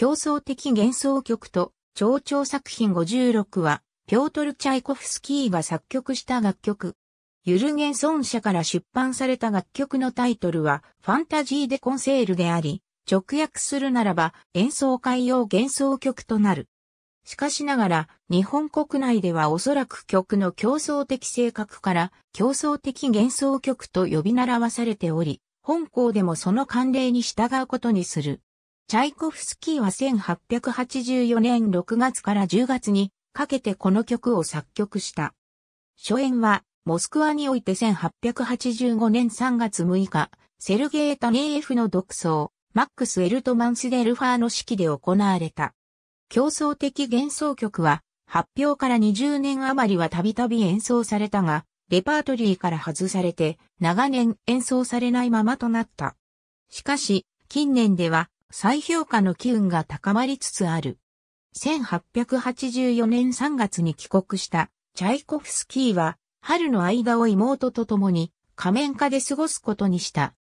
競争的幻想曲と、蝶々作品56は、ピョートル・チャイコフスキーが作曲した楽曲。ユルゲンソン社から出版された楽曲のタイトルは、ファンタジー・デ・コンセールであり、直訳するならば、演奏会用幻想曲となる。しかしながら、日本国内ではおそらく曲の競争的性格から、競争的幻想曲と呼び習わされており、本校でもその慣例に従うことにする。チャイコフスキーは1884年6月から10月にかけてこの曲を作曲した。初演は、モスクワにおいて1885年3月6日、セルゲー・タネーフの独奏、マックス・エルトマンス・デルファーの式で行われた。競争的幻想曲は、発表から20年余りはたびたび演奏されたが、レパートリーから外されて、長年演奏されないままとなった。しかし、近年では、再評価の機運が高まりつつある。1884年3月に帰国したチャイコフスキーは春の間を妹と共に仮面化で過ごすことにした。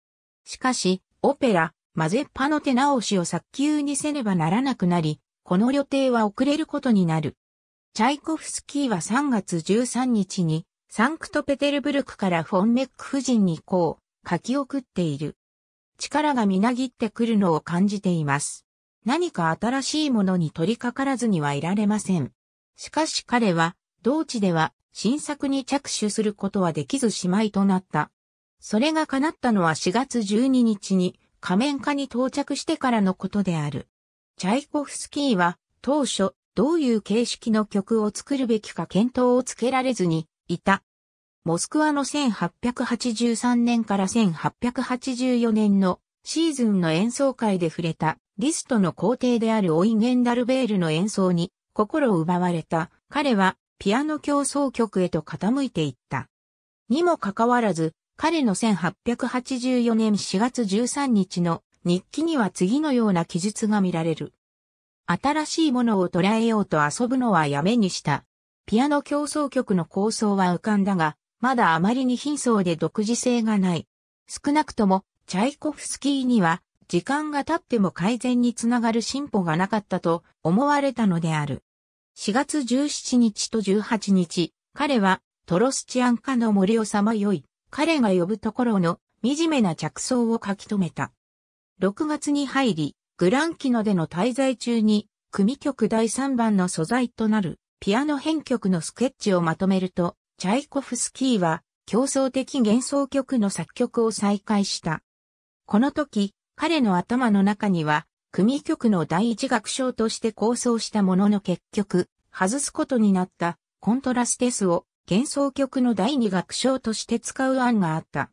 しかし、オペラ、マゼッパの手直しを早急にせねばならなくなり、この予定は遅れることになる。チャイコフスキーは3月13日にサンクトペテルブルクからフォンメック夫人にこう書き送っている。力がみなぎってくるのを感じています。何か新しいものに取り掛からずにはいられません。しかし彼は、同地では新作に着手することはできずしまいとなった。それが叶ったのは4月12日に仮面化に到着してからのことである。チャイコフスキーは当初どういう形式の曲を作るべきか検討をつけられずにいた。モスクワの1883年から1884年のシーズンの演奏会で触れたリストの皇帝であるオイ・ゲンダルベールの演奏に心を奪われた彼はピアノ競争曲へと傾いていった。にもかかわらず彼の1884年4月13日の日記には次のような記述が見られる。新しいものを捉えようと遊ぶのはやめにした。ピアノ競争曲の構想は浮かんだが、まだあまりに貧相で独自性がない。少なくとも、チャイコフスキーには、時間が経っても改善につながる進歩がなかったと思われたのである。4月17日と18日、彼はトロスチアンカの森をさまよい、彼が呼ぶところの惨めな着想を書き留めた。6月に入り、グランキノでの滞在中に、組曲第3番の素材となるピアノ編曲のスケッチをまとめると、チャイコフスキーは競争的幻想曲の作曲を再開した。この時、彼の頭の中には、組曲の第一楽章として構想したものの結局、外すことになったコントラステスを幻想曲の第二楽章として使う案があった。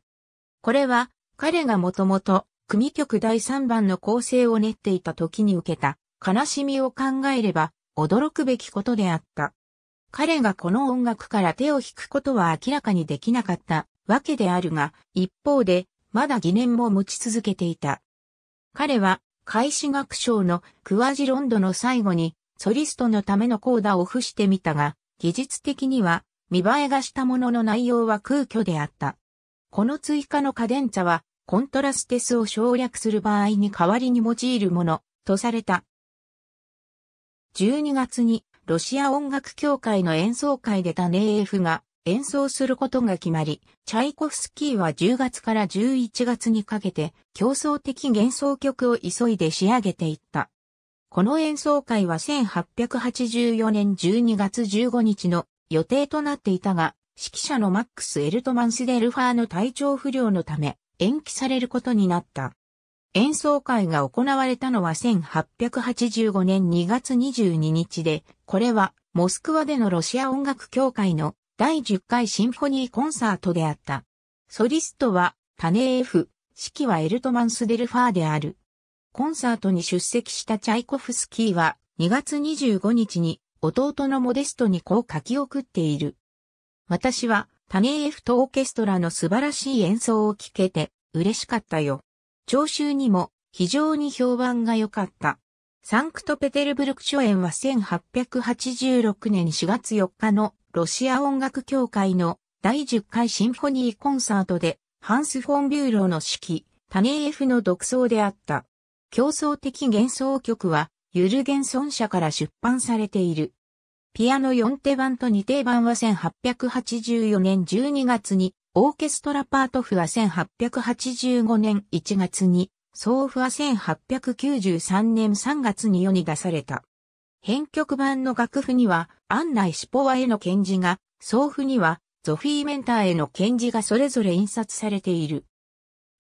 これは、彼がもともと組曲第三番の構成を練っていた時に受けた悲しみを考えれば驚くべきことであった。彼がこの音楽から手を引くことは明らかにできなかったわけであるが、一方で、まだ疑念も持ち続けていた。彼は、開始学賞のクワジロンドの最後に、ソリストのためのコーダを付してみたが、技術的には、見栄えがしたものの内容は空虚であった。この追加のカデンチャは、コントラステスを省略する場合に代わりに用いるもの、とされた。12月にロシア音楽協会の演奏会でタネエフが演奏することが決まり、チャイコフスキーは10月から11月にかけて競争的幻想曲を急いで仕上げていった。この演奏会は1884年12月15日の予定となっていたが、指揮者のマックス・エルトマンスデルファーの体調不良のため延期されることになった。演奏会が行われたのは1885年2月22日で、これはモスクワでのロシア音楽協会の第10回シンフォニーコンサートであった。ソリストはタネーフ、指揮はエルトマンスデルファーである。コンサートに出席したチャイコフスキーは2月25日に弟のモデストにこう書き送っている。私はタネーフとオーケストラの素晴らしい演奏を聴けて嬉しかったよ。聴衆にも非常に評判が良かった。サンクトペテルブルク初演は1886年4月4日のロシア音楽協会の第10回シンフォニーコンサートでハンス・フォン・ビューローの指揮、タネーエフの独奏であった。競争的幻想曲はユルゲンソン社から出版されている。ピアノ4手版と2手版は1884年12月にオーケストラパートフは1885年1月に、総譜は1893年3月に世に出された。編曲版の楽譜には、案内シポワへの検事が、総譜には、ゾフィーメンターへの検事がそれぞれ印刷されている。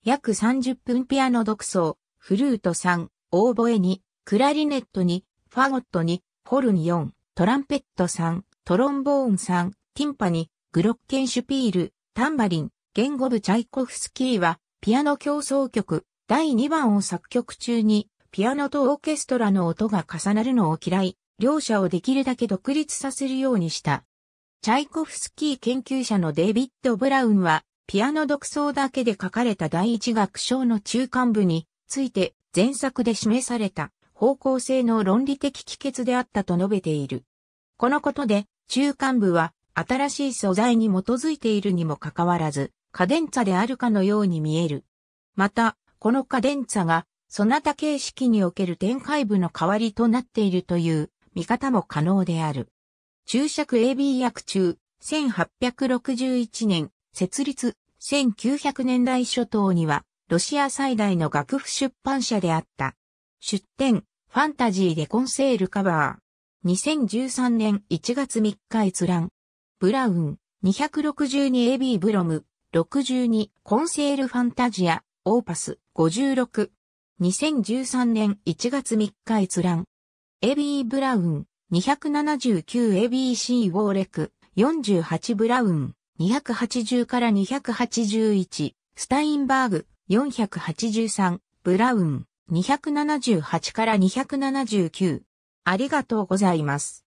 約30分ピアノ独奏、フルート3、オーボエ2、クラリネット2、ファゴット2、ホルン4、トランペット3、トロンボーン3、ティンパニ、グロッケンシュピール、タンバリン、言語部チャイコフスキーは、ピアノ競争曲、第2番を作曲中に、ピアノとオーケストラの音が重なるのを嫌い、両者をできるだけ独立させるようにした。チャイコフスキー研究者のデイビッド・ブラウンは、ピアノ独奏だけで書かれた第一楽章の中間部について、前作で示された方向性の論理的帰結であったと述べている。このことで、中間部は、新しい素材に基づいているにもかかわらず、カデンツァであるかのように見える。また、このカデンツァが、そなた形式における展開部の代わりとなっているという見方も可能である。注釈 AB 役中、1861年、設立、1900年代初頭には、ロシア最大の楽譜出版社であった。出展、ファンタジーでコンセールカバー。2013年1月3日閲覧。ブラウン、262AB ブロム、62、コンセールファンタジア、オーパス、56。2013年1月3日閲覧。AB ブラウン、279ABC ウォーレク、48ブラウン、280から281、スタインバーグ、483、ブラウン、278から279。ありがとうございます。